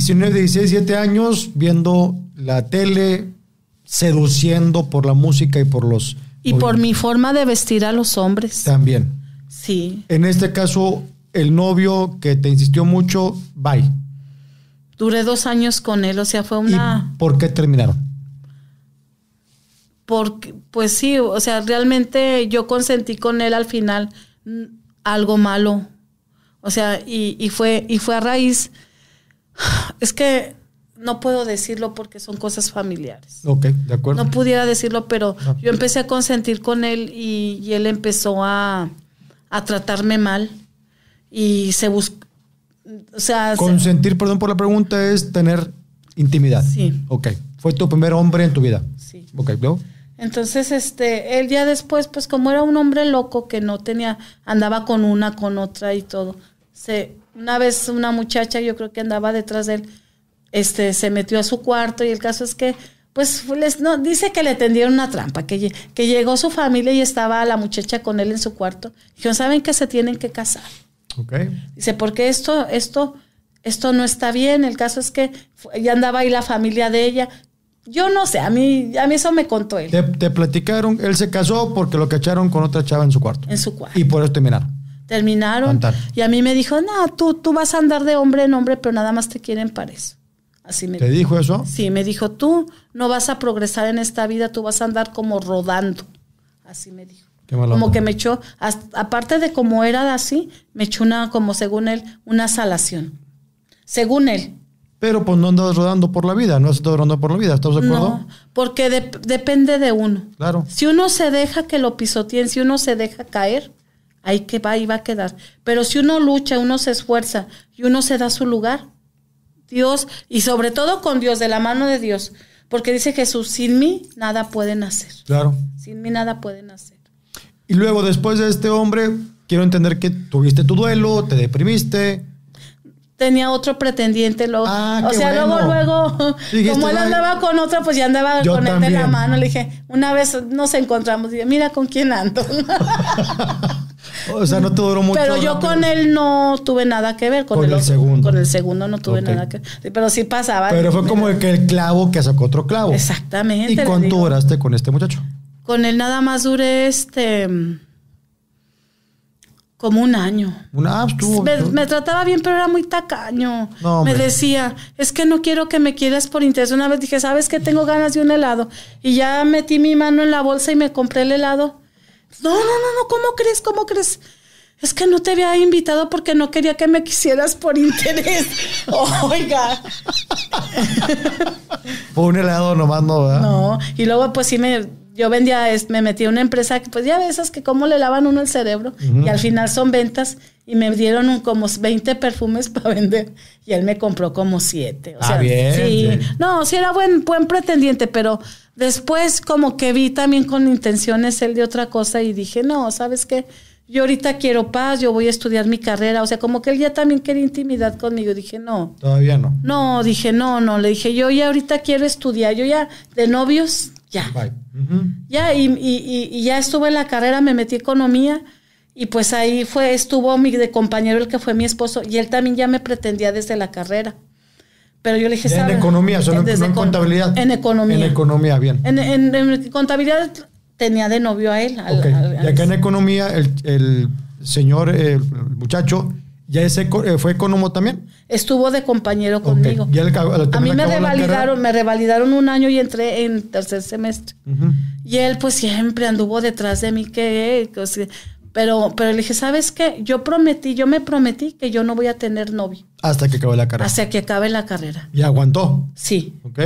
19, 16, 17 años viendo la tele, seduciendo por la música y por los... Y por, mi forma de vestir a los hombres. También. Sí. En este caso, el novio que te insistió mucho, bye. Duré dos años con él, o sea, fue una... ¿Y ¿Por qué terminaron? Porque, pues sí, o sea, realmente yo consentí con él al final mm, algo malo. O sea, y, y fue, y fue a raíz es que no puedo decirlo porque son cosas familiares. Ok, de acuerdo. No pudiera decirlo, pero yo empecé a consentir con él y, él empezó a, tratarme mal y se buscó. O sea, consentir, perdón por la pregunta, es tener intimidad. Sí. Ok. Fue tu primer hombre en tu vida. Sí. Ok, luego. Entonces, este, él ya después, pues como era un hombre loco que no tenía, andaba con una, con otra y todo, se una vez una muchacha, yo creo que andaba detrás de él, este, se metió a su cuarto y el caso es que, pues, les, no, dice que le tendieron una trampa, que, que llegó su familia y estaba la muchacha con él en su cuarto. Dijeron, ¿saben que se tienen que casar? Dice, porque esto, esto, esto no está bien. El caso es que ya andaba ahí la familia de ella. Yo no sé, a mí, a mí eso me contó él. Te, te platicaron, él se casó porque lo cacharon con otra chava en su cuarto. En su cuarto. Y por eso terminaron. Terminaron. Y a mí me dijo, no, tú, tú vas a andar de hombre en hombre, pero nada más te quieren para eso. Así me ¿Te dijo. eso? Sí, me dijo, tú no vas a progresar en esta vida, tú vas a andar como rodando. Así me dijo. como que me echó, aparte de como era así, me echó una, como según él, una salación. Según él. Pero pues no andas rodando por la vida, no todo rodando por la vida, ¿estás de acuerdo? No, porque depende de uno. Claro. Si uno se deja que lo pisoteen, si uno se deja caer, ahí que va y va a quedar. Pero si uno lucha, uno se esfuerza y uno se da su lugar, Dios, y sobre todo con Dios, de la mano de Dios, porque dice Jesús, sin mí nada pueden hacer. Claro. Sin mí nada pueden hacer. Y luego, después de este hombre, quiero entender que tuviste tu duelo, te deprimiste, tenía otro pretendiente. Lo, ah, o sea, luego, luego, como él andaba con otra, pues ya andaba con él de la mano. Le dije, una vez nos encontramos y dije, mira con quién ando. O sea, no te duró mucho. Pero yo con él no tuve nada que ver. Con, el, segundo. Con el segundo no tuve nada que ver. Pero sí pasaba. Pero fue como el que el clavo que sacó otro clavo. Exactamente. ¿Y cuánto duraste con este muchacho? Con él nada más duré este. Como un año. Un año ah, me, me, trataba bien, pero era muy tacaño. me decía, es que no quiero que me quieras por interés. Una vez dije, ¿sabes qué? Tengo ganas de un helado. Y ya metí mi mano en la bolsa y me compré el helado. No, no, no, no, ¿cómo crees? ¿Cómo crees? Es que no te había invitado porque no quería que me quisieras por interés. Oiga. un helado nomás no, ¿verdad? No, y luego pues sí me yo vendía, me metí a una empresa que pues ya ves esas que cómo le lavan uno el cerebro y al final son ventas y me dieron como 20 perfumes para vender y él me compró como 7. O ah, sea, bien, sí, no, sí era buen, buen pretendiente, pero después como que vi también con intenciones él de otra cosa y dije, no, ¿sabes qué? Yo ahorita quiero paz, yo voy a estudiar mi carrera, o sea, como que él ya también quería intimidad conmigo, dije, no. Todavía no. No, dije, no, no, le dije, yo ya ahorita quiero estudiar, yo ya de novios ya. Ya, y, ya estuve en la carrera, me metí economía y pues ahí fue, estuvo mi compañero, el que fue mi esposo, y él también ya me pretendía desde la carrera. Pero yo le dije, En economía, solo en, contabilidad. En economía. En economía, bien. En, en, contabilidad tenía de novio a él. Al, en economía, el, el señor, eh, el muchacho, ya ese eh, fue economo también. Estuvo de compañero conmigo. a mí me revalidaron, me revalidaron un año y entré en tercer semestre. Y él pues siempre anduvo detrás de mí que, pero pero le dije, "¿Sabes qué? Yo prometí, yo me prometí que yo no voy a tener novio hasta que acabe la carrera." Hasta que acabe la carrera. ¿Y aguantó? Sí. Ok.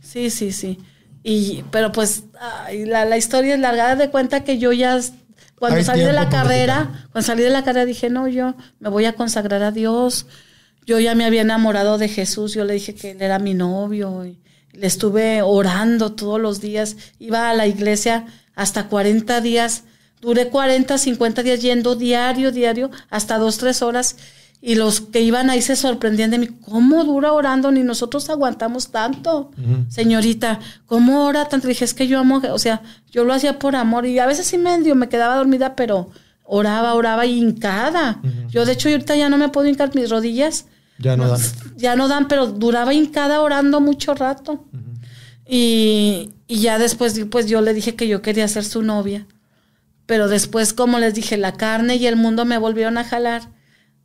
Sí, sí, sí. Y pero pues la, historia es largada de cuenta que yo ya cuando salí de la carrera, cuando salí de la carrera dije, no, yo me voy a consagrar a Dios. Yo ya me había enamorado de Jesús, yo le dije que él era mi novio. Y le estuve orando todos los días. Iba a la iglesia hasta 40 días. Duré 40, 50 días yendo diario, diario, hasta dos, tres horas. Y los que iban ahí se sorprendían de mí, ¿cómo dura orando? Ni nosotros aguantamos tanto, señorita, ¿cómo ora tanto? dije, es que yo amo, o sea, yo lo hacía por amor y a veces sí medio me quedaba dormida, pero oraba, oraba hincada. Yo de hecho ahorita ya no me puedo hincar mis rodillas. Ya no, dan. Ya no dan, pero duraba hincada orando mucho rato. y, y, ya después pues yo le dije que yo quería ser su novia. Pero después, como les dije, la carne y el mundo me volvieron a jalar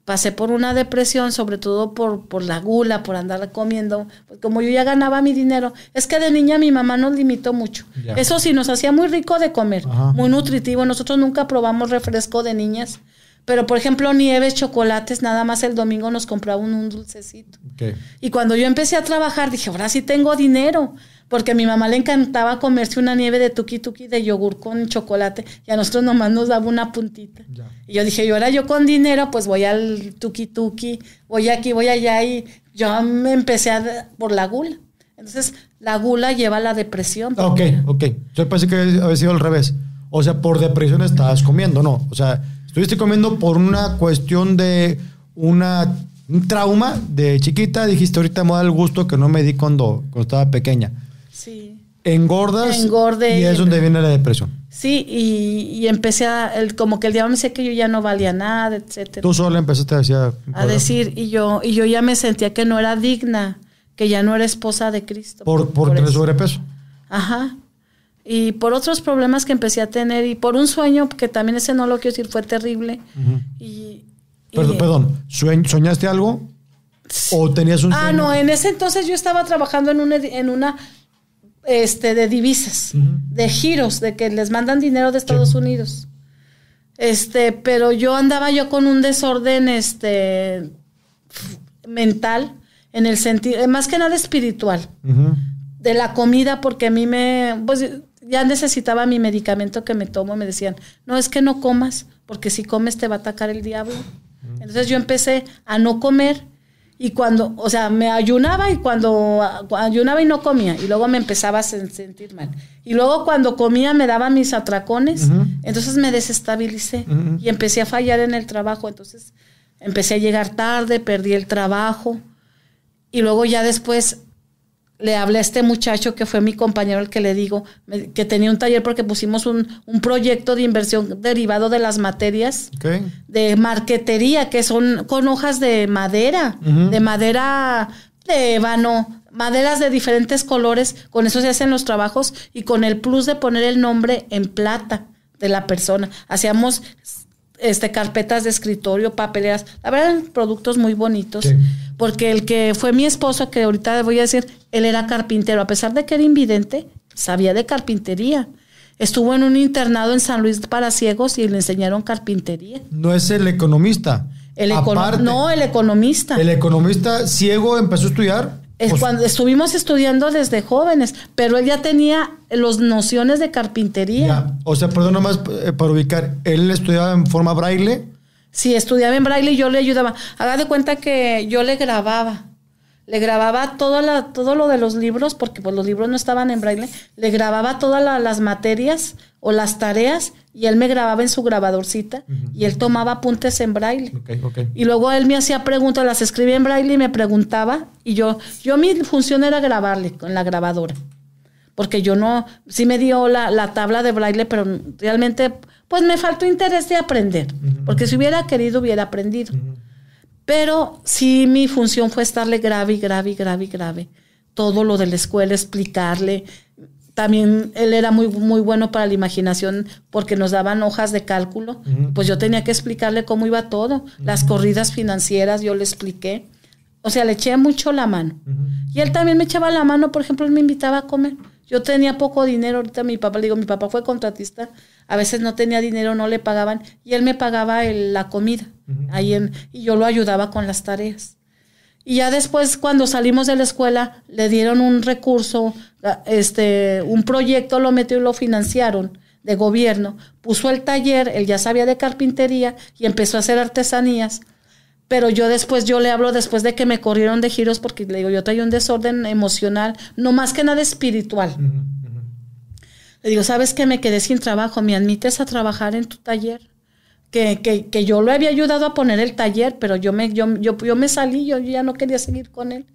pasé por una depresión, sobre todo por, por la gula, por andar comiendo. Pues como yo ya ganaba mi dinero, es que de niña mi mamá nos limitó mucho. Eso sí, nos hacía muy rico de comer, muy nutritivo. Nosotros nunca probamos refresco de niñas. Pero, por ejemplo, nieves, chocolates, nada más el domingo nos compraba un, dulcecito. Y cuando yo empecé a trabajar, dije, ahora sí tengo dinero porque a mi mamá le encantaba comerse una nieve de tuki tuki de yogur con chocolate y a nosotros nomás nos daba una puntita. Y yo dije, yo ahora yo con dinero, pues voy al tuki tuki, voy aquí, voy allá y yo me empecé por la gula. Entonces, la gula lleva a la depresión. Ok, ok. Yo pensé que había sido al revés. O sea, por depresión estabas comiendo, ¿no? O sea, estuviste comiendo por una cuestión de una, un trauma de chiquita. Dijiste, ahorita me da el gusto que no me di cuando, cuando estaba pequeña Sí. Engordas. Engorde, y es donde viene la depresión. Sí, y, empecé a, el, como que el diablo me decía que yo ya no valía nada, etcétera. Tú solo empezaste a decir. Pues, a decir, y yo, y yo ya me sentía que no era digna, que ya no era esposa de Cristo. Por, por, tener sobrepeso. Ajá. Y por otros problemas que empecé a tener, y por un sueño, que también ese no lo quiero decir, fue terrible. perdón, perdón. ¿soñaste algo? ¿O tenías un Ah, no, en ese entonces yo estaba trabajando en una, en una este, de divisas, de giros, de que les mandan dinero de Estados Unidos. Este, pero yo andaba yo con un desorden este, mental, en el sentido, eh, más que nada espiritual, de la comida, porque a mí me, pues, ya necesitaba mi medicamento que me tomo, me decían, no es que no comas, porque si comes te va a atacar el diablo. Entonces yo empecé a no comer y cuando, o sea, me ayunaba y cuando ayunaba y no comía, y luego me empezaba a sentir mal. Y luego cuando comía me daba mis atracones, entonces me desestabilicé y empecé a fallar en el trabajo, entonces empecé a llegar tarde, perdí el trabajo, y luego ya después le hablé a este muchacho que fue mi compañero, el que le digo, que tenía un taller porque pusimos un, proyecto de inversión derivado de las materias de marquetería, que son con hojas de madera, de madera de vano, maderas de diferentes colores, con eso se hacen los trabajos y con el plus de poner el nombre en plata de la persona. Hacíamos este, carpetas de escritorio, papeleras. La verdad, productos muy bonitos. Porque el que fue mi esposo, que ahorita le voy a decir, él era carpintero. A pesar de que era invidente, sabía de carpintería. Estuvo en un internado en San Luis para ciegos y le enseñaron carpintería. ¿No es el economista? El no, el economista. El economista ciego empezó a estudiar es pues, cuando estuvimos estudiando desde jóvenes, pero él ya tenía las nociones de carpintería. O sea, perdón, nomás eh, para ubicar, él estudiaba en forma braille. Sí, estudiaba en braille y yo le ayudaba. Haga de cuenta que yo le grababa le grababa todo, la, todo lo de los libros, porque pues, los libros no estaban en braille, le grababa todas las materias o las tareas y él me grababa en su grabadorcita y él tomaba apuntes en braille. Y luego él me hacía preguntas, las escribía en braille y me preguntaba y yo, yo mi función era grabarle con la grabadora, porque yo no, sí me dio la, la tabla de braille, pero realmente pues me faltó interés de aprender, porque si hubiera querido hubiera aprendido. Pero sí mi función fue estarle grave, grave, grave, grave. Todo lo de la escuela, explicarle. También él era muy, muy bueno para la imaginación porque nos daban hojas de cálculo. Pues yo tenía que explicarle cómo iba todo. Las corridas financieras yo le expliqué. O sea, le eché mucho la mano. Y él también me echaba la mano, por ejemplo, él me invitaba a comer. Yo tenía poco dinero, ahorita mi papá, le digo, mi papá fue contratista, a veces no tenía dinero, no le pagaban, y él me pagaba la comida y yo lo ayudaba con las tareas. Y ya después, cuando salimos de la escuela, le dieron un recurso, este, un proyecto lo metió y lo financiaron de gobierno. Puso el taller, él ya sabía de carpintería y empezó a hacer artesanías. Pero yo después, yo le hablo después de que me corrieron de giros, porque le digo, yo traía un desorden emocional, no más que nada espiritual. Le digo, ¿sabes que Me quedé sin trabajo, ¿me admites a trabajar en tu taller? que, que, que, yo lo había ayudado a poner el taller, pero yo me, yo, yo, me salí, yo, ya no quería seguir con él.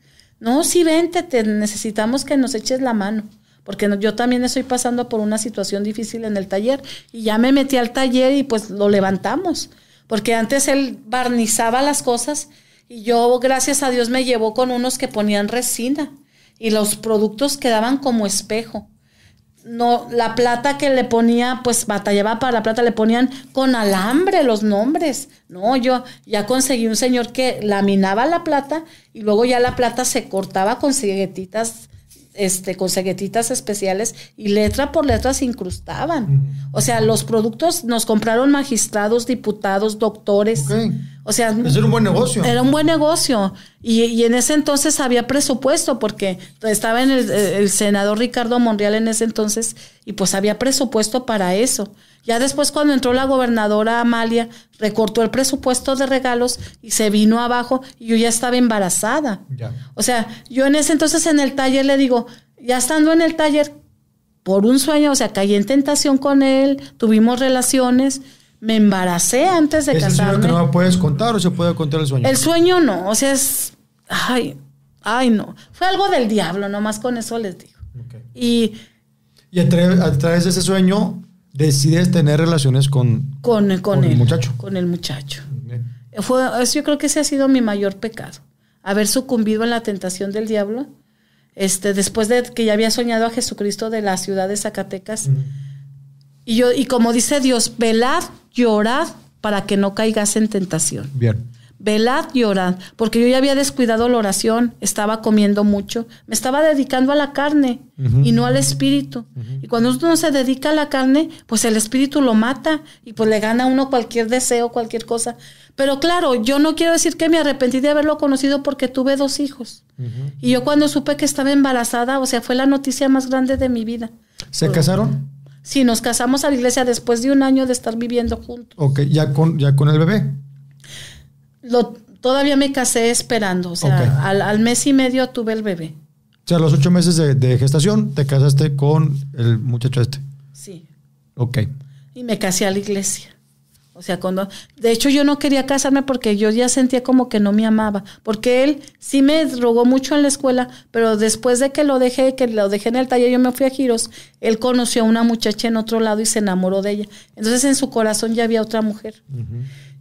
No, sí, vente, te necesitamos que nos eches la mano, porque yo también estoy pasando por una situación difícil en el taller y ya me metí al taller y pues lo levantamos, porque antes él barnizaba las cosas y yo, gracias a Dios, me llevó con unos que ponían resina y los productos quedaban como espejo no, la plata que le ponía, pues batallaba para la plata, le ponían con alambre los nombres. No, yo ya conseguí un señor que laminaba la plata y luego ya la plata se cortaba con ceguetitas, este, con ceguetitas especiales y letra por letra se incrustaban. O sea, los productos nos compraron magistrados, diputados, doctores. O sea, era un buen negocio. Era un buen negocio. Y, en ese entonces había presupuesto, porque estaba en eh, el, senador Ricardo Monreal en ese entonces, y pues había presupuesto para eso. Ya después cuando entró la gobernadora Amalia, recortó el presupuesto de regalos y se vino abajo y yo ya estaba embarazada. O sea, yo en ese entonces en el taller le digo, ya estando en el taller, por un sueño, o sea, caí en tentación con él, tuvimos relaciones me embaracé antes de casarme. ¿Es sueño que no puedes contar o se puede contar el sueño? El sueño no, o sea, es, ay, ay no, fue algo del diablo, nomás con eso les digo. Y, y a, través de ese sueño decides tener relaciones con, con, el muchacho. Con el muchacho. Fue, eso yo creo que ese ha sido mi mayor pecado, haber sucumbido en la tentación del diablo. Este, después de que ya había soñado a Jesucristo de la ciudad de Zacatecas. Y yo, y como dice Dios, velad llorad para que no caigas en tentación. Bien. Velad y porque yo ya había descuidado la oración, estaba comiendo mucho, me estaba dedicando a la carne y no al espíritu. Y cuando uno se dedica a la carne, pues el espíritu lo mata y pues le gana a uno cualquier deseo, cualquier cosa. Pero claro, yo no quiero decir que me arrepentí de haberlo conocido porque tuve dos hijos. Y yo cuando supe que estaba embarazada, o sea, fue la noticia más grande de mi vida. ¿Se casaron? Si nos casamos a la iglesia después de un año de estar viviendo juntos. Ok, ya con, ya con el bebé. Lo, todavía me casé esperando, o sea, al, mes y medio tuve el bebé. O sea, a los ocho meses de, de, gestación te casaste con el muchacho este. Sí. Ok. Y me casé a la iglesia. O sea, cuando, de hecho yo no quería casarme porque yo ya sentía como que no me amaba, porque él sí me rogó mucho en la escuela, pero después de que lo dejé, que lo dejé en el taller, yo me fui a giros, él conoció a una muchacha en otro lado y se enamoró de ella. Entonces en su corazón ya había otra mujer.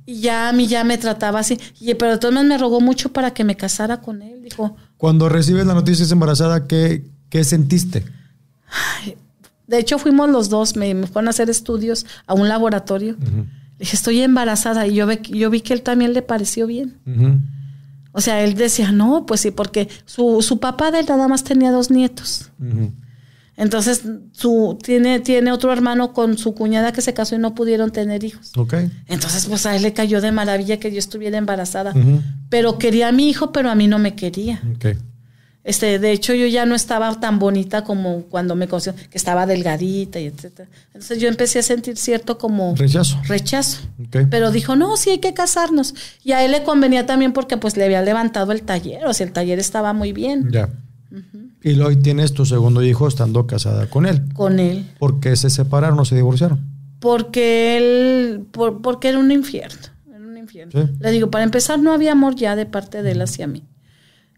Y ya a mí ya me trataba así, y, pero de me rogó mucho para que me casara con él, dijo. Cuando recibes la noticia de embarazada, ¿qué, sentiste? de hecho fuimos los dos, me, fueron a hacer estudios a un laboratorio dije, estoy embarazada. Y yo, ve, yo vi que él también le pareció bien. O sea, él decía, no, pues sí, porque su, su papá de él nada más tenía dos nietos. Entonces, su, tiene, tiene otro hermano con su cuñada que se casó y no pudieron tener hijos. Entonces, pues a él le cayó de maravilla que yo estuviera embarazada. Pero quería a mi hijo, pero a mí no me quería. Okay. Este, de hecho, yo ya no estaba tan bonita como cuando me conocí, que estaba delgadita y etcétera. Entonces yo empecé a sentir cierto como rechazo. Rechazo. Pero dijo, no, sí hay que casarnos. Y a él le convenía también porque pues le había levantado el taller, o sea, el taller estaba muy bien. Ya. Y hoy tienes tu segundo hijo estando casada con él. Con él. porque se separaron o se divorciaron? Porque él, porque era un infierno. Era un infierno. Le digo, para empezar, no había amor ya de parte de él hacia mí.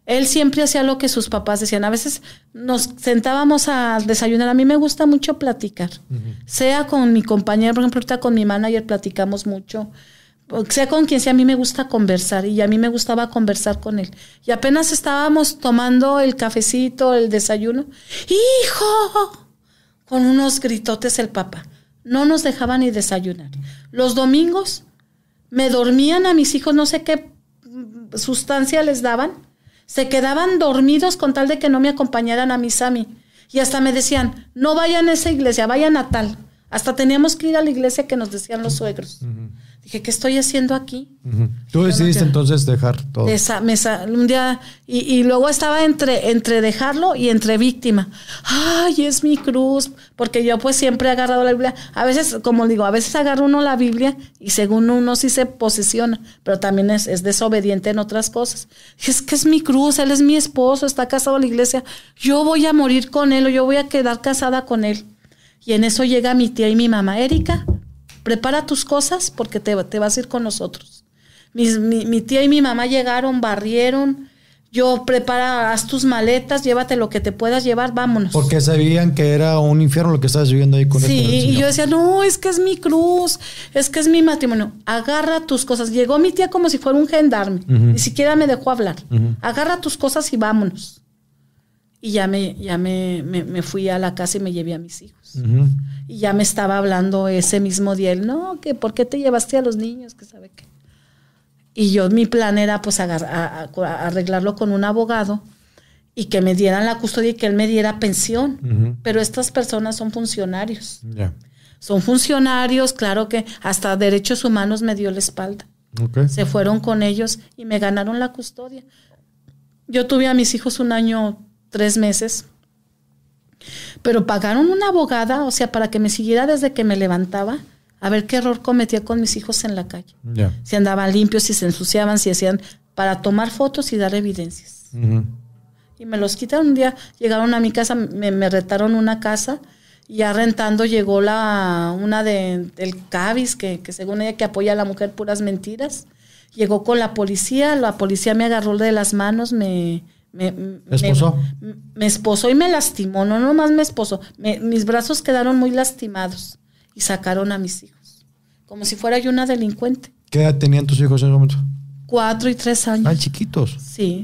Él siempre hacía lo que sus papás decían. A veces nos sentábamos a desayunar. A mí me gusta mucho platicar. Sea con mi compañero, por ejemplo, ahorita con mi manager platicamos mucho. Sea con quien sea, a mí me gusta conversar y a mí me gustaba conversar con él. Y apenas estábamos tomando el cafecito, el desayuno. ¡Hijo! Con unos gritotes el papá. No nos dejaba ni desayunar. Los domingos me dormían a mis hijos, no sé qué sustancia les daban se quedaban dormidos con tal de que no me acompañaran a mi Sami. Y hasta me decían, no vayan a esa iglesia, vayan a tal. Hasta teníamos que ir a la iglesia que nos decían los suegros. Dije, ¿qué estoy haciendo aquí? Tú decidiste entonces dejar todo. Esa, mesa, un día, y, luego estaba entre, entre dejarlo y entre víctima. Ay, es mi cruz, porque yo pues siempre he agarrado la Biblia. A veces, como digo, a veces agarra uno la Biblia y según uno sí se posiciona, pero también es, desobediente en otras cosas. es que es mi cruz, él es mi esposo, está casado en la iglesia. Yo voy a morir con él o yo voy a quedar casada con él. Y en eso llega mi tía y mi mamá, Erika, prepara tus cosas porque te, vas a ir con nosotros. mi, tía y mi mamá llegaron, barrieron. Yo prepara, haz tus maletas, llévate lo que te puedas llevar, vámonos. Porque sabían que era un infierno lo que estabas viviendo ahí con Sí, este y yo decía, no, es que es mi cruz, es que es mi matrimonio. Agarra tus cosas. Llegó mi tía como si fuera un gendarme, ni siquiera me dejó hablar. Agarra tus cosas y vámonos y ya me, ya me, me, fui a la casa y me llevé a mis hijos. Y ya me estaba hablando ese mismo día, él, no, que por qué te llevaste a los niños, que sabe qué. Y yo, mi plan era pues arreglarlo con un abogado y que me dieran la custodia y que él me diera pensión. Pero estas personas son funcionarios. Son funcionarios, claro que hasta derechos humanos me dio la espalda. Se fueron con ellos y me ganaron la custodia. Yo tuve a mis hijos un año tres meses. Pero pagaron una abogada, o sea, para que me siguiera desde que me levantaba, a ver qué error cometía con mis hijos en la calle. Si andaban limpios, si se ensuciaban, si hacían, para tomar fotos y dar evidencias. Y me los quitaron un día, llegaron a mi casa, me, me retaron una casa, y ya rentando llegó la, una de, del Cavis, que, que según ella que apoya a la mujer puras mentiras. Llegó con la policía, la policía me agarró de las manos, me, me, ¿Me esposó? Me, esposó y me lastimó, no nomás me esposó. mis brazos quedaron muy lastimados y sacaron a mis hijos, como si fuera yo una delincuente. ¿Qué edad tenían tus hijos en ese momento? Cuatro y tres años. Ah, chiquitos. Sí.